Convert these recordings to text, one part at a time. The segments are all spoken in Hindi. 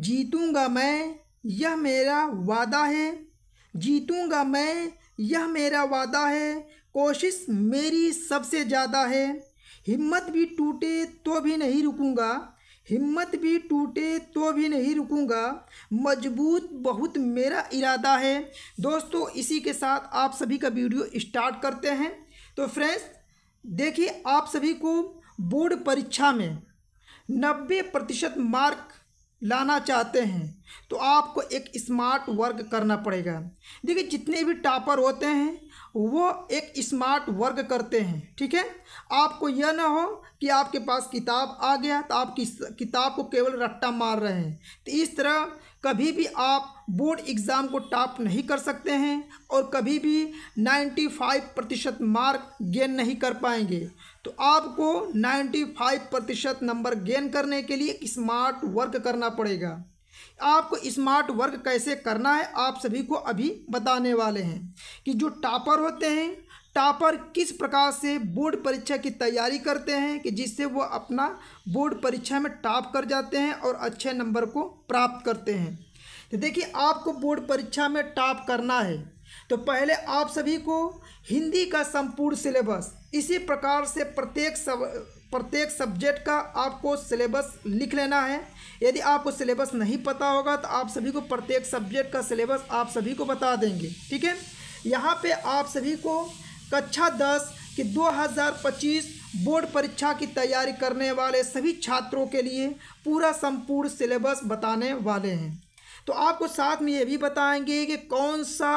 जीतूंगा मैं यह मेरा वादा है जीतूंगा मैं यह मेरा वादा है कोशिश मेरी सबसे ज़्यादा है हिम्मत भी टूटे तो भी नहीं रुकूंगा हिम्मत भी टूटे तो भी नहीं रुकूंगा मजबूत बहुत मेरा इरादा है दोस्तों इसी के साथ आप सभी का वीडियो स्टार्ट करते हैं तो फ्रेंड्स देखिए आप सभी को बोर्ड परीक्षा में नब्बे प्रतिशत मार्क लाना चाहते हैं तो आपको एक स्मार्ट वर्क करना पड़ेगा देखिए जितने भी टापर होते हैं वो एक स्मार्ट वर्क करते हैं ठीक है आपको यह ना हो कि आपके पास किताब आ गया तो आप किस किताब को केवल रट्टा मार रहे हैं तो इस तरह कभी भी आप बोर्ड एग्ज़ाम को टॉप नहीं कर सकते हैं और कभी भी 95 प्रतिशत मार्क गेन नहीं कर पाएंगे तो आपको 95 प्रतिशत नंबर गेन करने के लिए स्मार्ट वर्क करना पड़ेगा आपको स्मार्ट वर्क कैसे करना है आप सभी को अभी बताने वाले हैं कि जो टॉपर होते हैं टॉपर किस प्रकार से बोर्ड परीक्षा की तैयारी करते हैं कि जिससे वो अपना बोर्ड परीक्षा में टॉप कर जाते हैं और अच्छे नंबर को प्राप्त करते हैं तो देखिए आपको बोर्ड परीक्षा में टॉप करना है तो पहले आप सभी को हिंदी का संपूर्ण सिलेबस इसी प्रकार से प्रत्येक सब प्रत्येक सब्जेक्ट का आपको सिलेबस लिख लेना है यदि आपको सिलेबस नहीं पता होगा तो आप सभी को प्रत्येक सब्जेक्ट का सिलेबस आप सभी को बता देंगे ठीक है यहाँ पे आप सभी को कक्षा दस कि 2025 बोर्ड परीक्षा की तैयारी करने वाले सभी छात्रों के लिए पूरा संपूर्ण सिलेबस बताने वाले हैं तो आपको साथ में ये भी बताएंगे कि कौन सा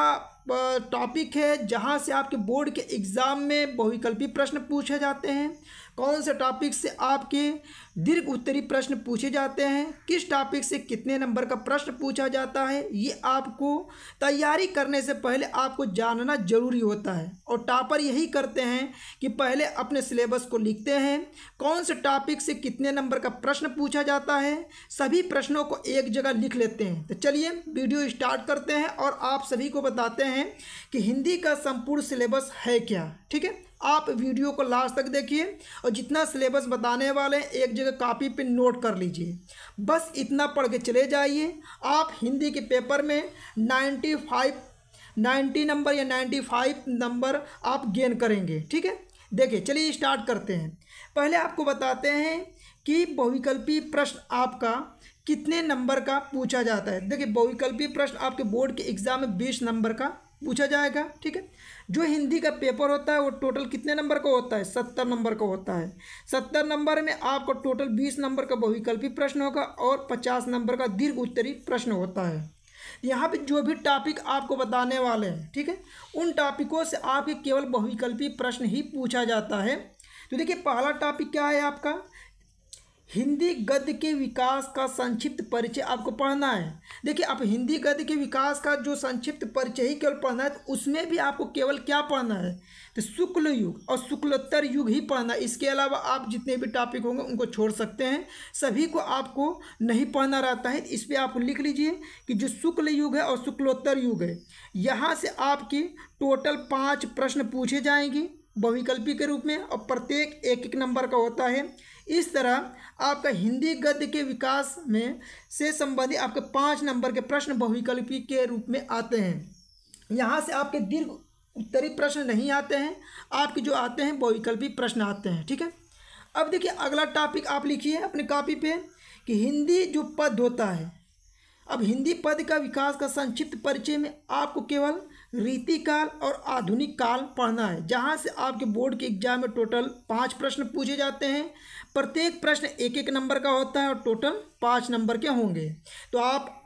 टॉपिक है जहाँ से आपके बोर्ड के एग्ज़ाम में बहुविकल्पी प्रश्न पूछे जाते हैं कौन से टॉपिक से आपके दीर्घ उत्तरी प्रश्न पूछे जाते हैं किस टॉपिक से कितने नंबर का प्रश्न पूछा जाता है ये आपको तैयारी करने से पहले आपको जानना जरूरी होता है और टॉपर यही करते हैं कि पहले अपने सिलेबस को लिखते हैं कौन से टॉपिक से कितने नंबर का प्रश्न पूछा जाता है सभी प्रश्नों को एक जगह लिख लेते हैं तो चलिए वीडियो स्टार्ट करते हैं और आप सभी को बताते हैं कि हिंदी का संपूर्ण सिलेबस है क्या ठीक है आप वीडियो को लास्ट तक देखिए और जितना सिलेबस बताने वाले हैं एक जगह कापी पे नोट कर लीजिए बस इतना पढ़ के चले जाइए आप हिंदी के पेपर में नाइन्टी फाइव नाइन्टी नंबर या नाइन्टी फाइव नंबर आप गेन करेंगे ठीक है देखिए चलिए स्टार्ट करते हैं पहले आपको बताते हैं कि बहुविकल्पी प्रश्न आपका कितने नंबर का पूछा जाता है देखिए बहुविकल्पी प्रश्न आपके बोर्ड के एग्ज़ाम में बीस नंबर का पूछा जाएगा ठीक है जो हिंदी का पेपर होता है वो टोटल कितने नंबर का होता है सत्तर नंबर का होता है सत्तर नंबर में आपको टोटल बीस नंबर का बहुविकल्पी प्रश्न होगा और पचास नंबर का दीर्घ उत्तरी प्रश्न होता है यहाँ पे जो भी टॉपिक आपको बताने वाले हैं ठीक है उन टॉपिकों से आपके केवल बहुविकल्पी प्रश्न ही पूछा जाता है तो देखिए पहला टॉपिक क्या है आपका हिंदी गद्य के विकास का संक्षिप्त परिचय आपको पढ़ना है देखिए आप हिंदी गद्य के विकास का जो संक्षिप्त परिचय ही केवल पढ़ना है तो उसमें भी आपको केवल क्या पढ़ना है तो शुक्ल युग और शुक्लोत्तर युग ही पढ़ना है इसके अलावा आप जितने भी टॉपिक होंगे उनको छोड़ सकते हैं सभी को आपको नहीं पढ़ना रहता है इस पर आप लिख लीजिए कि जो शुक्ल युग है और शुक्लोत्तर युग है यहाँ से आपके टोटल पाँच प्रश्न पूछे जाएंगे बहुविकल्पी के रूप में और प्रत्येक एक एक नंबर का होता है इस तरह आपका हिंदी गद्य के विकास में से संबंधित आपके पाँच नंबर के प्रश्न बहुविकल्पी के रूप में आते हैं यहाँ से आपके दीर्घ उत्तरी प्रश्न नहीं आते हैं आपके जो आते हैं बहुविकल्पी प्रश्न आते हैं ठीक है अब देखिए अगला टॉपिक आप लिखिए अपने कॉपी पे कि हिंदी जो पद होता है अब हिंदी पद का विकास का संक्षिप्त परिचय में आपको केवल रीतिकाल और आधुनिक काल पढ़ना है जहाँ से आपके बोर्ड के एग्जाम में टोटल पाँच प्रश्न पूछे जाते हैं प्रत्येक प्रश्न एक एक नंबर का होता है और टोटल पाँच नंबर के होंगे तो आप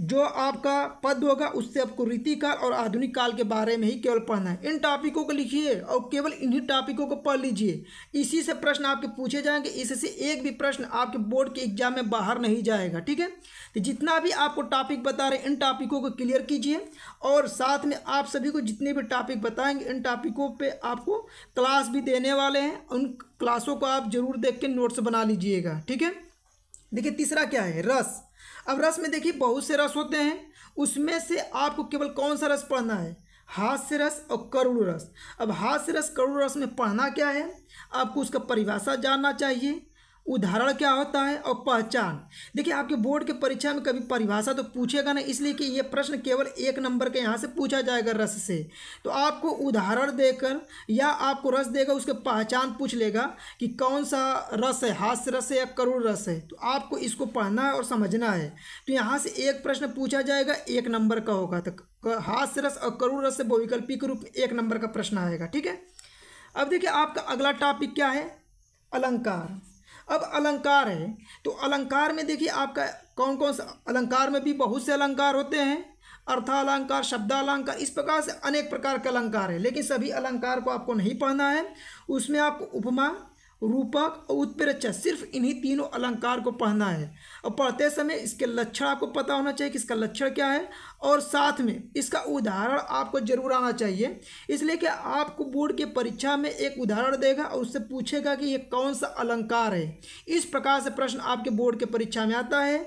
जो आपका पद होगा उससे आपको रीतिकाल और आधुनिक काल के बारे में ही केवल पढ़ना है इन टॉपिकों को लिखिए और केवल इन्हीं टॉपिकों को पढ़ लीजिए इसी से प्रश्न आपके पूछे जाएंगे इससे एक भी प्रश्न आपके बोर्ड के एग्जाम में बाहर नहीं जाएगा ठीक है तो जितना भी आपको टॉपिक बता रहे हैं इन टॉपिकों को क्लियर कीजिए और साथ में आप सभी को जितने भी टॉपिक बताएंगे इन टॉपिकों पे आपको क्लास भी देने वाले हैं उन क्लासों को आप जरूर देख के नोट्स बना लीजिएगा ठीक है देखिए तीसरा क्या है रस अब रस में देखिए बहुत से रस होते हैं उसमें से आपको केवल कौन सा रस पढ़ना है हास्य रस और करुण रस अब हास्य रस करुण रस में पढ़ना क्या है आपको उसका परिभाषा जानना चाहिए उदाहरण क्या होता है और पहचान देखिए आपके बोर्ड के परीक्षा में कभी परिभाषा तो पूछेगा ना इसलिए कि ये प्रश्न केवल एक नंबर के यहाँ से पूछा जाएगा रस से तो आपको उदाहरण देकर या आपको रस देगा उसके पहचान पूछ लेगा कि कौन सा रस है हास्य रस है या करुण रस है तो आपको इसको पढ़ना है और समझना है तो यहाँ से एक प्रश्न पूछा जाएगा एक नंबर का होगा तो हास्य रस और करुण रस से वैकल्पिक रूप में एक नंबर का प्रश्न आएगा ठीक है अब देखिए आपका अगला टॉपिक क्या है अलंकार अब अलंकार है तो अलंकार में देखिए आपका कौन कौन सा अलंकार में भी बहुत से अलंकार होते हैं अर्थालंकार शब्दालंकार इस प्रकार से अनेक प्रकार के अलंकार है लेकिन सभी अलंकार को आपको नहीं पढ़ना है उसमें आपको उपमा रूपक और उत्प्रेरक सिर्फ इन्हीं तीनों अलंकार को पढ़ना है और पढ़ते समय इसके लक्षण आपको पता होना चाहिए कि इसका लक्षण क्या है और साथ में इसका उदाहरण आपको जरूर आना चाहिए इसलिए कि आपको बोर्ड के परीक्षा में एक उदाहरण देगा और उससे पूछेगा कि ये कौन सा अलंकार है इस प्रकार से प्रश्न आपके बोर्ड के परीक्षा में आता है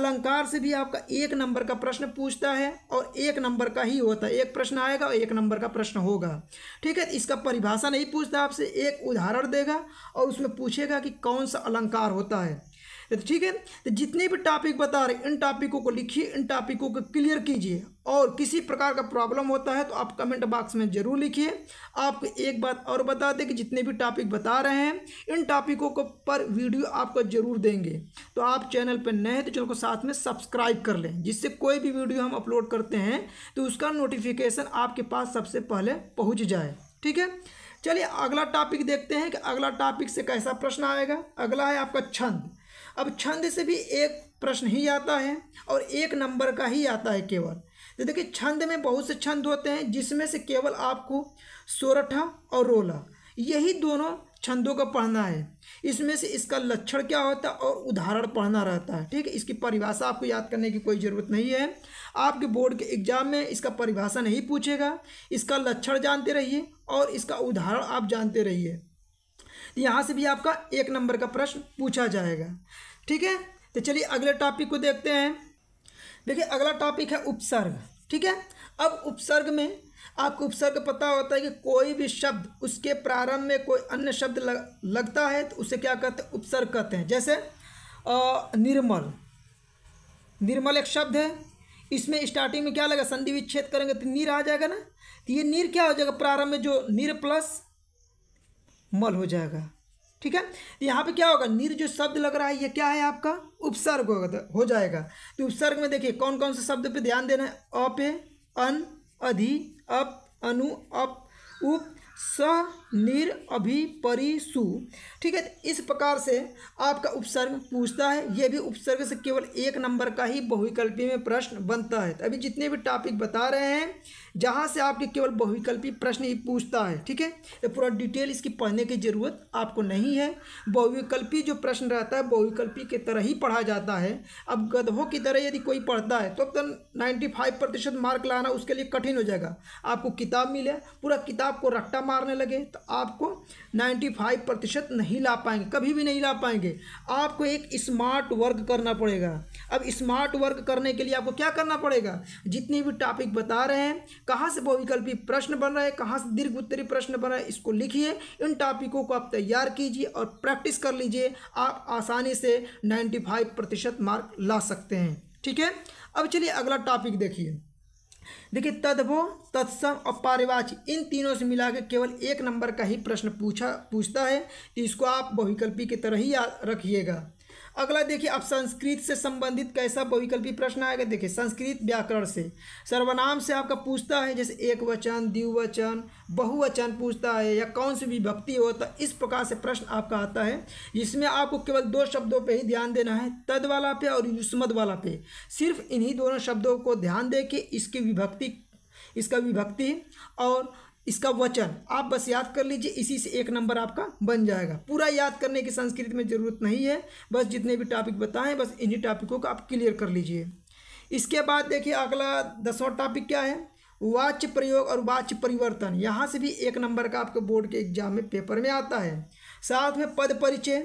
अलंकार से भी आपका एक नंबर का प्रश्न पूछता है और एक नंबर का ही होता है एक प्रश्न आएगा और एक नंबर का प्रश्न होगा ठीक है इसका परिभाषा नहीं पूछता आपसे एक उदाहरण देगा और और उसमें पूछेगा कि कौन सा अलंकार होता है तो ठीक है तो जितने भी टॉपिक बता रहे इन टॉपिकों को लिखिए इन टॉपिकों को क्लियर कीजिए और किसी प्रकार का प्रॉब्लम होता है तो आप कमेंट बॉक्स में ज़रूर लिखिए आपको एक बात और बता दें कि जितने भी टॉपिक बता रहे हैं इन टॉपिकों को पर वीडियो आपको ज़रूर देंगे तो आप चैनल पर नए हैं तो चैनल को साथ में सब्सक्राइब कर लें जिससे कोई भी वीडियो हम अपलोड करते हैं तो उसका नोटिफिकेशन आपके पास सबसे पहले पहुँच जाए ठीक है चलिए अगला टॉपिक देखते हैं कि अगला टॉपिक से कैसा प्रश्न आएगा अगला है आपका छंद अब छंद से भी एक प्रश्न ही आता है और एक नंबर का ही आता है केवल तो देखिए छंद में बहुत से छंद होते हैं जिसमें से केवल आपको सोरठा और रोला यही दोनों छंदों का पढ़ना है इसमें से इसका लक्षण क्या होता है और उदाहरण पढ़ना रहता है ठीक है इसकी परिभाषा आपको याद करने की कोई ज़रूरत नहीं है आपके बोर्ड के एग्जाम में इसका परिभाषा नहीं पूछेगा इसका लक्षण जानते रहिए और इसका उदाहरण आप जानते रहिए यहाँ से भी आपका एक नंबर का प्रश्न पूछा जाएगा ठीक है तो चलिए अगले टॉपिक को देखते हैं देखिए अगला टॉपिक है उपसर्ग ठीक है अब उपसर्ग में आपको उपसर्ग पता होता है कि कोई भी शब्द उसके प्रारंभ में कोई अन्य शब्द लग, लगता है तो उसे क्या कहते हैं उपसर्ग कहते हैं जैसे आ, निर्मल निर्मल एक शब्द है इसमें स्टार्टिंग में क्या लगा संधि विच्छेद करेंगे तो नीर आ जाएगा ना तो ये नीर क्या हो जाएगा प्रारंभ में जो नीर प्लस मल हो जाएगा ठीक है तो यहाँ पे क्या होगा नीर जो शब्द लग रहा है ये क्या है आपका उपसर्ग तो हो जाएगा तो उपसर्ग में देखिए कौन कौन से शब्द पे ध्यान देना है अ पे अन अधि अप अनु अप उप स निरअभिपरिसु ठीक है तो इस प्रकार से आपका उपसर्ग पूछता है यह भी उपसर्ग से केवल एक नंबर का ही बहुविकल्पी में प्रश्न बनता है तो अभी जितने भी टॉपिक बता रहे हैं जहाँ से आपके केवल बहुविकल्पी प्रश्न ही पूछता है ठीक है ये तो पूरा डिटेल इसकी पढ़ने की ज़रूरत आपको नहीं है बहुविकल्पी जो प्रश्न रहता है बहुविकल्पी के तरह ही पढ़ा जाता है अब गधों की तरह यदि कोई पढ़ता है तो अब तो नाइन्टी फाइव प्रतिशत मार्क लाना उसके लिए कठिन हो जाएगा आपको किताब मिले पूरा किताब को रट्टा मारने लगे तो आपको 95 प्रतिशत नहीं ला पाएंगे कभी भी नहीं ला पाएंगे आपको एक स्मार्ट वर्क करना पड़ेगा अब स्मार्ट वर्क करने के लिए आपको क्या करना पड़ेगा जितने भी टॉपिक बता रहे हैं कहाँ से बहुविकल्पी प्रश्न बन रहे हैं कहाँ से दीर्घ उत्तरी प्रश्न बन रहा है इसको लिखिए इन टॉपिकों को आप तैयार कीजिए और प्रैक्टिस कर लीजिए आप आसानी से नाइन्टी प्रतिशत मार्क ला सकते हैं ठीक है अब चलिए अगला टॉपिक देखिए देखिए तद्भो तत्सम और पारिभाषी इन तीनों से मिला के केवल एक नंबर का ही प्रश्न पूछा पूछता है तो इसको आप बहुविकल्पी की तरह ही रखिएगा अगला देखिए अब संस्कृत से संबंधित कैसा बहुविकल्पी प्रश्न आएगा देखिए संस्कृत व्याकरण से सर्वनाम से आपका पूछता है जैसे एक वचन द्विवचन बहुवचन पूछता है या कौन सी विभक्ति होता तो इस प्रकार से प्रश्न आपका आता है जिसमें आपको केवल दो शब्दों पे ही ध्यान देना है तद वाला पे और युष्मद वाला पे सिर्फ इन्हीं दोनों शब्दों को ध्यान दे के इसकी विभक्ति इसका विभक्ति और इसका वचन आप बस याद कर लीजिए इसी से एक नंबर आपका बन जाएगा पूरा याद करने की संस्कृत में ज़रूरत नहीं है बस जितने भी टॉपिक बताएं बस इन्हीं टॉपिकों को आप क्लियर कर लीजिए इसके बाद देखिए अगला दसवां टॉपिक क्या है वाच्य प्रयोग और वाच्य परिवर्तन यहाँ से भी एक नंबर का आपके बोर्ड के एग्जाम में पेपर में आता है साथ में पद परिचय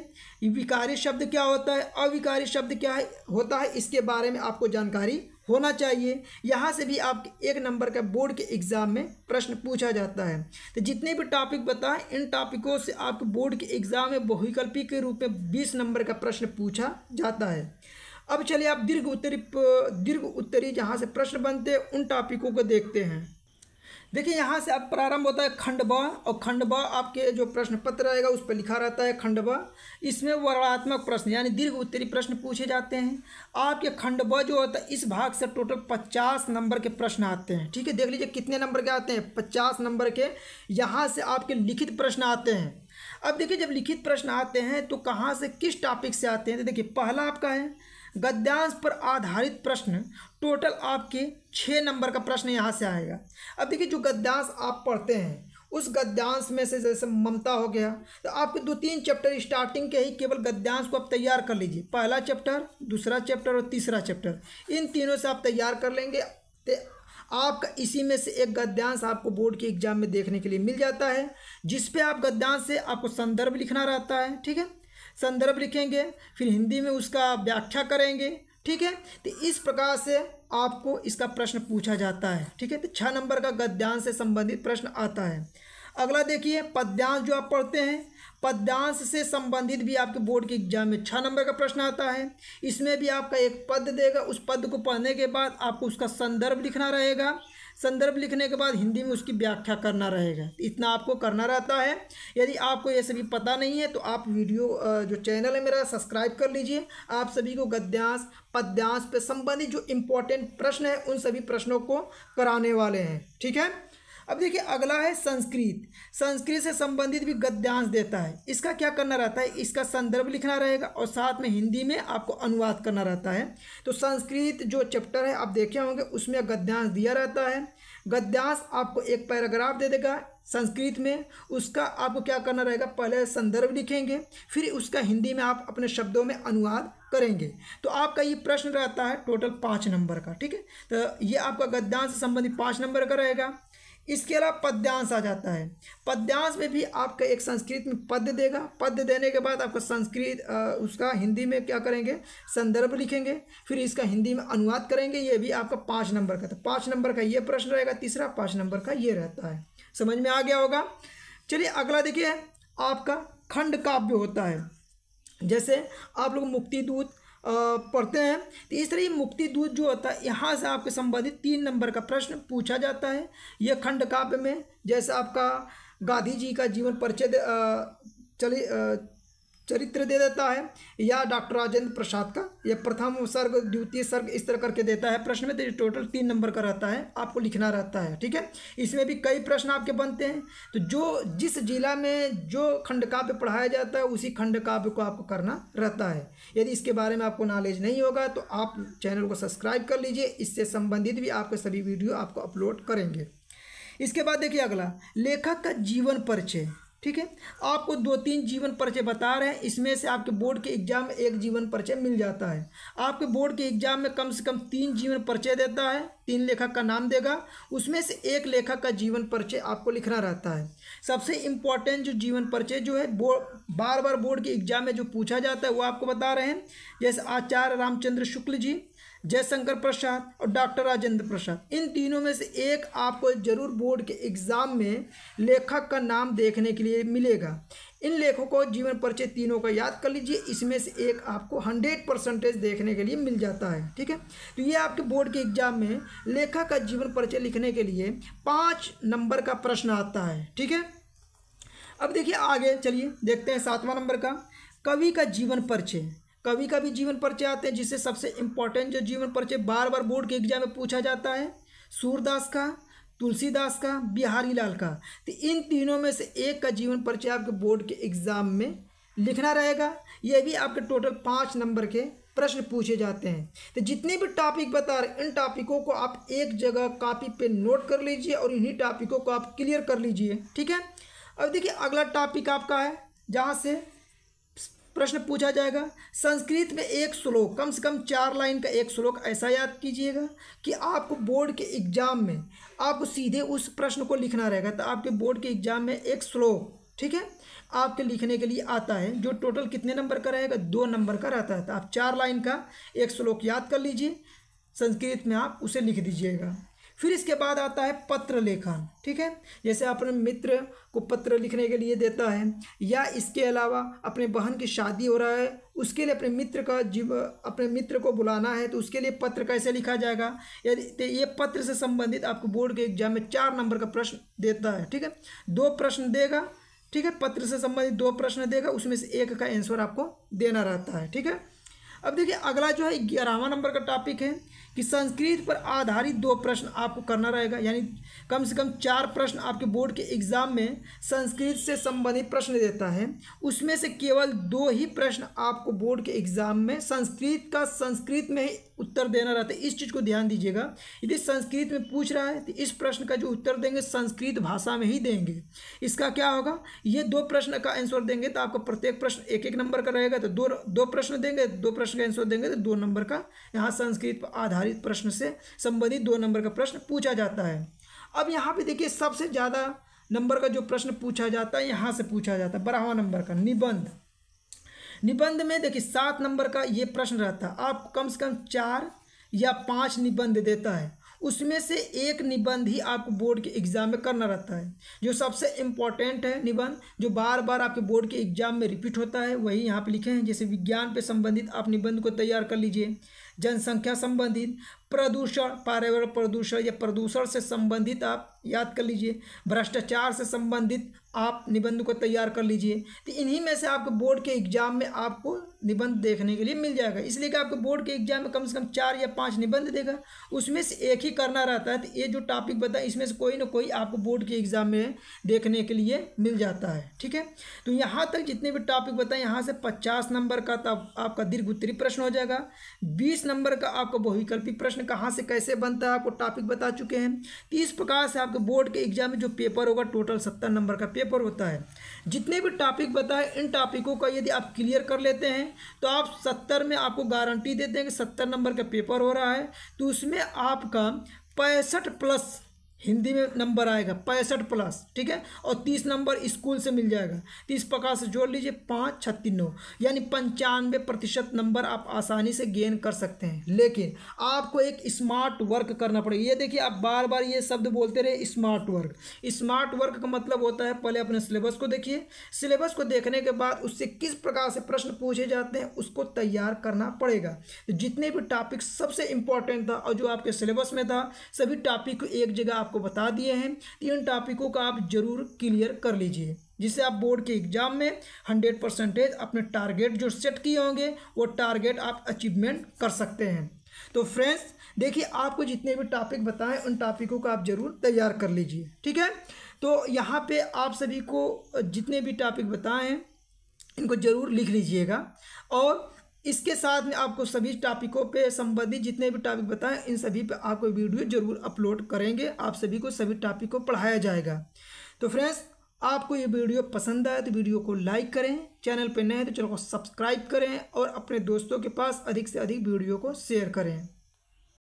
विकारी शब्द क्या होता है अविकारी शब्द क्या है होता है इसके बारे में आपको जानकारी होना चाहिए यहाँ से भी आप एक नंबर का बोर्ड के एग्ज़ाम में प्रश्न पूछा जाता है तो जितने भी टॉपिक बताएं इन टॉपिकों से आपके बोर्ड के एग्ज़ाम में बहुविकल्पी के रूप में बीस नंबर का प्रश्न पूछा जाता है अब चलिए आप दीर्घ उत्तरी दीर्घ उत्तरी जहाँ से प्रश्न बनते हैं उन टॉपिकों को देखते हैं देखिए यहाँ से अब प्रारंभ होता है खंड ब और खंड ब आपके जो प्रश्न पत्र रहेगा उस पर लिखा रहता है खंड ब इसमें वर्णात्मक प्रश्न यानी दीर्घ उत्तरी प्रश्न पूछे जाते हैं आपके खंड ब जो होता है इस भाग से टोटल पचास नंबर के प्रश्न आते हैं ठीक है देख लीजिए कितने नंबर के आते हैं पचास नंबर के यहाँ से आपके लिखित प्रश्न आते हैं अब देखिए जब लिखित प्रश्न आते हैं तो कहाँ से किस टॉपिक से आते हैं तो देखिए पहला आपका है गद्यांश पर आधारित प्रश्न टोटल आपके छः नंबर का प्रश्न यहाँ से आएगा अब देखिए जो गद्यांश आप पढ़ते हैं उस गद्यांश में से जैसे ममता हो गया तो आपके दो तीन चैप्टर स्टार्टिंग के ही केवल गद्यांश को आप तैयार कर लीजिए पहला चैप्टर दूसरा चैप्टर और तीसरा चैप्टर इन तीनों से आप तैयार कर लेंगे आपका इसी में से एक गद्यांश आपको बोर्ड के एग्जाम में देखने के लिए मिल जाता है जिसपे आप गद्यांश से आपको संदर्भ लिखना रहता है ठीक है संदर्भ लिखेंगे फिर हिंदी में उसका व्याख्या करेंगे ठीक है तो इस प्रकार से आपको इसका प्रश्न पूछा जाता है ठीक है तो छः नंबर का गद्यांश से संबंधित प्रश्न आता है अगला देखिए पद्यांश जो आप पढ़ते हैं पद्यांश से संबंधित भी आपके बोर्ड के एग्जाम में छः नंबर का प्रश्न आता है इसमें भी आपका एक पद देगा उस पद को पढ़ने के बाद आपको उसका संदर्भ लिखना रहेगा संदर्भ लिखने के बाद हिंदी में उसकी व्याख्या करना रहेगा इतना आपको करना रहता है यदि आपको ये सभी पता नहीं है तो आप वीडियो जो चैनल है मेरा सब्सक्राइब कर लीजिए आप सभी को गद्यांश पद्यांश पे संबंधित जो इम्पोर्टेंट प्रश्न है उन सभी प्रश्नों को कराने वाले हैं ठीक है अब देखिए अगला है संस्कृत संस्कृत से संबंधित भी गद्यांश देता है इसका क्या करना रहता है इसका संदर्भ लिखना रहेगा और साथ में हिंदी में आपको अनुवाद करना रहता है तो संस्कृत जो चैप्टर है आप देखे होंगे उसमें गद्यांश दिया रहता है गद्यांश आपको एक पैराग्राफ दे देगा संस्कृत में उसका आपको क्या करना रहेगा पहले संदर्भ लिखेंगे फिर उसका हिंदी में आप अपने शब्दों में अनुवाद करेंगे तो आपका ये प्रश्न रहता है टोटल पाँच नंबर का ठीक है तो ये आपका गद्यांश से संबंधित पाँच नंबर का रहेगा इसके अलावा पद्यांश आ जाता है पद्यांश में भी आपका एक संस्कृत में पद्य देगा पद्य देने के बाद आपका संस्कृत उसका हिंदी में क्या करेंगे संदर्भ लिखेंगे फिर इसका हिंदी में अनुवाद करेंगे ये भी आपका पाँच नंबर का था तो पाँच नंबर का ये प्रश्न रहेगा तीसरा पाँच नंबर का ये रहता है समझ में आ गया होगा चलिए अगला देखिए आपका खंड काव्य होता है जैसे आप लोग मुक्ति दूत पढ़ते हैं तो इस तरह मुक्ति दूत जो होता है यहाँ से आपके संबंधित तीन नंबर का प्रश्न पूछा जाता है यह खंड काव्य में जैसे आपका गांधी जी का जीवन परिचय चले चरित्र दे देता है या डॉक्टर राजेंद्र प्रसाद का या प्रथम सर्ग द्वितीय सर्ग इस तरह करके देता है प्रश्न में तो टोटल तीन नंबर का रहता है आपको लिखना रहता है ठीक है इसमें भी कई प्रश्न आपके बनते हैं तो जो जिस जिला में जो खंड काव्य पढ़ाया जाता है उसी खंड काव्य को आपको करना रहता है यदि इसके बारे में आपको नॉलेज नहीं होगा तो आप चैनल को सब्सक्राइब कर लीजिए इससे संबंधित भी आपके सभी वीडियो आपको अपलोड करेंगे इसके बाद देखिए अगला लेखक का जीवन परिचय ठीक है आपको दो तीन जीवन परिचय बता रहे हैं इसमें से आपके बोर्ड के एग्जाम में एक जीवन परिचय मिल जाता है आपके बोर्ड के एग्जाम में कम से कम तीन जीवन परिचय देता है तीन लेखक का नाम देगा उसमें से एक लेखक का जीवन परिचय आपको लिखना रहता है सबसे इम्पॉर्टेंट जो जीवन परिचय जो है बोर्ड बार बार बोर्ड के एग्जाम में जो पूछा जाता है वो आपको बता रहे हैं जैसे आचार्य रामचंद्र शुक्ल जी जयशंकर प्रसाद और डॉक्टर राजेंद्र प्रसाद इन तीनों में से एक आपको जरूर बोर्ड के एग्ज़ाम में लेखक का नाम देखने के लिए मिलेगा इन लेखकों को जीवन परिचय तीनों का याद कर लीजिए इसमें से एक आपको हंड्रेड परसेंटेज देखने के लिए मिल जाता है ठीक है तो ये आपके बोर्ड के एग्जाम में लेखक का जीवन परिचय लिखने के लिए पाँच नंबर का प्रश्न आता है ठीक है अब देखिए आगे चलिए देखते हैं सातवां नंबर का कवि का जीवन परिचय कवि का भी जीवन परिचय आते हैं जिससे सबसे इम्पोर्टेंट जो जीवन परिचय बार बार बोर्ड के एग्जाम में पूछा जाता है सूरदास का तुलसीदास का बिहारी लाल का तो इन तीनों में से एक का जीवन परिचय आपके बोर्ड के एग्ज़ाम में लिखना रहेगा यह भी आपके टोटल पाँच नंबर के प्रश्न पूछे जाते हैं तो जितने भी टॉपिक बता रहे इन टॉपिकों को आप एक जगह कॉपी पे नोट कर लीजिए और इन्हीं टॉपिकों को आप क्लियर कर लीजिए ठीक है अब देखिए अगला टॉपिक आपका है जहाँ से प्रश्न पूछा जाएगा संस्कृत में एक श्लोक कम से कम चार लाइन का एक श्लोक ऐसा याद कीजिएगा कि आपको बोर्ड के एग्ज़ाम में आपको सीधे उस प्रश्न को लिखना रहेगा तो आपके बोर्ड के एग्ज़ाम में एक श्लोक ठीक है आपके लिखने के लिए आता है जो टोटल कितने नंबर का रहेगा दो नंबर का रहता है तो आप चार लाइन का एक श्लोक याद कर लीजिए संस्कृत में आप उसे लिख दीजिएगा फिर इसके बाद आता है पत्र लेखन ठीक है जैसे अपने मित्र को पत्र लिखने के लिए देता है या इसके अलावा अपने बहन की शादी हो रहा है उसके लिए अपने मित्र का जीव अपने मित्र को बुलाना है तो उसके लिए पत्र कैसे लिखा जाएगा यदि तो ये पत्र से संबंधित आपको बोर्ड के एग्जाम में चार नंबर का प्रश्न देता है ठीक है दो प्रश्न देगा ठीक है पत्र से संबंधित दो प्रश्न देगा उसमें से एक का आंसर आपको देना रहता है ठीक है अब देखिए अगला जो है ग्यारहवा नंबर का टॉपिक है कि संस्कृत पर आधारित दो प्रश्न आपको करना रहेगा यानी कम से कम चार प्रश्न आपके बोर्ड के एग्ज़ाम में संस्कृत से संबंधित प्रश्न देता है उसमें से केवल दो ही प्रश्न आपको बोर्ड के एग्ज़ाम में संस्कृत का संस्कृत में उत्तर देना रहता है इस चीज़ को ध्यान दीजिएगा यदि संस्कृत में पूछ रहा है तो इस प्रश्न का जो उत्तर देंगे संस्कृत भाषा में ही देंगे इसका क्या होगा ये दो प्रश्न का आंसर देंगे तो आपका प्रत्येक प्रश्न एक एक नंबर का रहेगा तो दो दो प्रश्न देंगे दो प्रश्न का आंसर देंगे तो दो नंबर का यहाँ संस्कृत पर आधारित प्रश्न से संबंधित दो नंबर का प्रश्न पूछा जाता है अब यहाँ पर देखिए सबसे ज़्यादा नंबर का जो प्रश्न पूछा जाता है यहाँ से पूछा जाता है बारहवा नंबर का निबंध निबंध में देखिए सात नंबर का ये प्रश्न रहता है आप कम से कम चार या पाँच निबंध देता है उसमें से एक निबंध ही आपको बोर्ड के एग्जाम में करना रहता है जो सबसे इम्पॉर्टेंट है निबंध जो बार बार आपके बोर्ड के एग्जाम में रिपीट होता है वही यहाँ पे लिखे हैं जैसे विज्ञान पे संबंधित आप निबंध को तैयार कर लीजिए जनसंख्या संबंधित प्रदूषण पर्यावरण प्रदूषण या प्रदूषण से संबंधित आप याद कर लीजिए भ्रष्टाचार से संबंधित आप निबंध को तैयार कर लीजिए तो इन्हीं में से आपके बोर्ड के एग्ज़ाम में आपको निबंध देखने के लिए मिल जाएगा इसलिए कि आपको बोर्ड के एग्जाम में कम से कम चार या पांच निबंध देगा उसमें से एक ही करना रहता है तो ये जो टॉपिक बताए इसमें से कोई ना कोई आपको बोर्ड के एग्जाम में देखने के लिए मिल जाता है ठीक है तो यहाँ तक जितने भी टॉपिक बताए यहाँ से पचास नंबर का तो आपका दीर्घ उत्तरी प्रश्न हो जाएगा बीस नंबर का आपका बहुविकल्पी प्रश्न कहाँ से कैसे बनता है आपको टॉपिक बता चुके हैं तो इस प्रकार से आपके बोर्ड के एग्जाम में जो पेपर होगा टोटल सत्तर नंबर का पेपर होता है जितने भी टॉपिक बताए इन टॉपिकों का यदि आप क्लियर कर लेते हैं तो आप सत्तर में आपको गारंटी देते हैं कि सत्तर नंबर का पेपर हो रहा है तो उसमें आपका पैंसठ प्लस हिंदी में नंबर आएगा पैंसठ प्लस ठीक है और तीस नंबर स्कूल से मिल जाएगा तीस तो प्रकार से जोड़ लीजिए पाँच छत्तीस नौ यानी पंचानवे प्रतिशत नंबर आप आसानी से गेन कर सकते हैं लेकिन आपको एक स्मार्ट वर्क करना पड़ेगा ये देखिए आप बार बार ये शब्द बोलते रहे स्मार्ट वर्क स्मार्ट वर्क का मतलब होता है पहले अपने सिलेबस को देखिए सिलेबस को देखने के बाद उससे किस प्रकार से प्रश्न पूछे जाते हैं उसको तैयार करना पड़ेगा तो जितने भी टॉपिक सबसे इंपॉर्टेंट था और जो आपके सिलेबस में था सभी टॉपिक को एक जगह आप आपको बता दिए हैं इन टॉपिकों का आप जरूर क्लियर कर लीजिए जिससे आप बोर्ड के एग्जाम में हंड्रेड परसेंटेज अपने टारगेट जो सेट किए होंगे वो टारगेट आप अचीवमेंट कर सकते हैं तो फ्रेंड्स देखिए आपको जितने भी टॉपिक बताएं उन टॉपिकों का आप ज़रूर तैयार कर लीजिए ठीक है तो यहाँ पे आप सभी को जितने भी टॉपिक बताएं इनको ज़रूर लिख लीजिएगा और इसके साथ में आपको सभी टॉपिकों पे संबंधित जितने भी टॉपिक बताएं इन सभी पे आपको वीडियो जरूर अपलोड करेंगे आप सभी को सभी टॉपिक को पढ़ाया जाएगा तो फ्रेंड्स आपको ये वीडियो पसंद आए तो वीडियो को लाइक करें चैनल पर नए तो चैनल को सब्सक्राइब करें और अपने दोस्तों के पास अधिक से अधिक वीडियो को शेयर करें